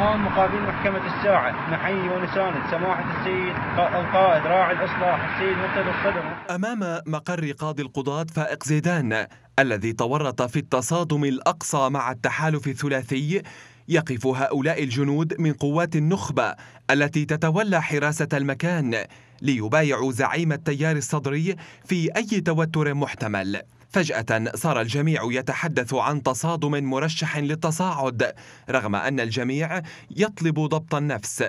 مقابل محكمة الساعة نحيي ونسان سماحة السيد القائد راعي الإصلاح السيد مرتضى الصدر أمام مقر قاضي القضاة فائق زيدان الذي تورط في التصادم الأقصى مع التحالف الثلاثي يقف هؤلاء الجنود من قوات النخبة التي تتولى حراسة المكان ليبايعوا زعيم التيار الصدري في أي توتر محتمل فجأة صار الجميع يتحدث عن تصادم مرشح للتصاعد رغم أن الجميع يطلب ضبط النفس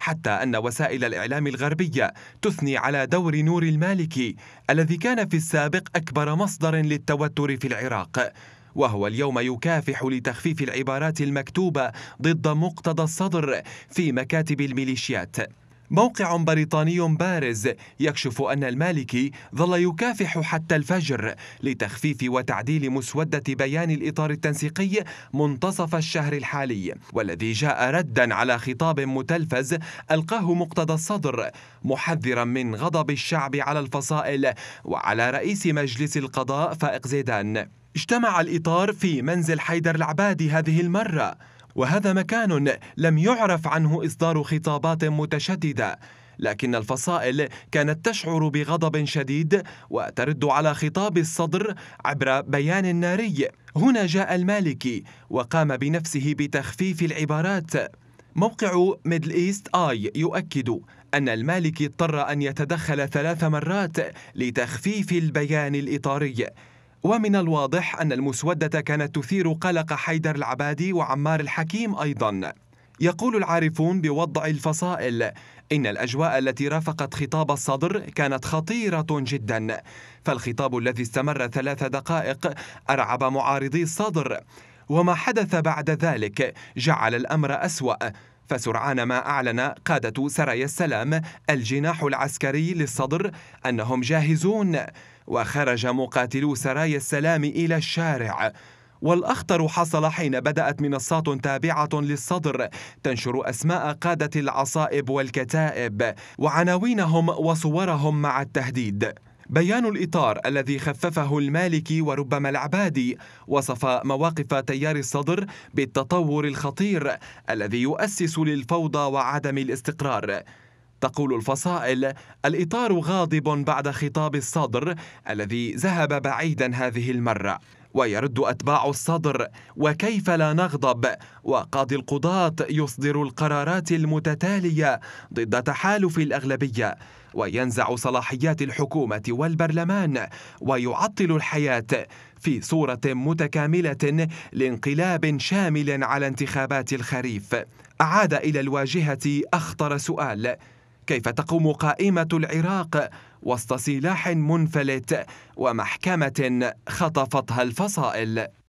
حتى أن وسائل الإعلام الغربية تثني على دور نور المالكي الذي كان في السابق أكبر مصدر للتوتر في العراق وهو اليوم يكافح لتخفيف العبارات المكتوبة ضد مقتضى الصدر في مكاتب الميليشيات موقع بريطاني بارز يكشف أن المالكي ظل يكافح حتى الفجر لتخفيف وتعديل مسودة بيان الإطار التنسيقي منتصف الشهر الحالي والذي جاء ردا على خطاب متلفز ألقاه مقتدى الصدر محذرا من غضب الشعب على الفصائل وعلى رئيس مجلس القضاء فائق زيدان اجتمع الإطار في منزل حيدر العبادي هذه المرة وهذا مكان لم يعرف عنه إصدار خطابات متشددة لكن الفصائل كانت تشعر بغضب شديد وترد على خطاب الصدر عبر بيان ناري هنا جاء المالكي وقام بنفسه بتخفيف العبارات موقع ميدل إيست آي يؤكد أن المالكي اضطر أن يتدخل ثلاث مرات لتخفيف البيان الإطاري ومن الواضح أن المسودة كانت تثير قلق حيدر العبادي وعمار الحكيم أيضا يقول العارفون بوضع الفصائل إن الأجواء التي رافقت خطاب الصدر كانت خطيرة جدا فالخطاب الذي استمر ثلاث دقائق أرعب معارضي الصدر وما حدث بعد ذلك جعل الأمر أسوأ فسرعان ما أعلن قادة سرايا السلام الجناح العسكري للصدر أنهم جاهزون وخرج مقاتلو سرايا السلام إلى الشارع والأخطر حصل حين بدأت منصات تابعة للصدر تنشر أسماء قادة العصائب والكتائب وعناوينهم وصورهم مع التهديد بيان الإطار الذي خففه المالكي وربما العبادي وصف مواقف تيار الصدر بالتطور الخطير الذي يؤسس للفوضى وعدم الاستقرار تقول الفصائل الإطار غاضب بعد خطاب الصدر الذي ذهب بعيدا هذه المرة ويرد أتباع الصدر وكيف لا نغضب وقاضي القضاة يصدر القرارات المتتالية ضد تحالف الأغلبية وينزع صلاحيات الحكومة والبرلمان ويعطل الحياة في صورة متكاملة لانقلاب شامل على انتخابات الخريف أعاد إلى الواجهة أخطر سؤال كيف تقوم قائمة العراق وسط سلاح منفلت ومحكمة خطفتها الفصائل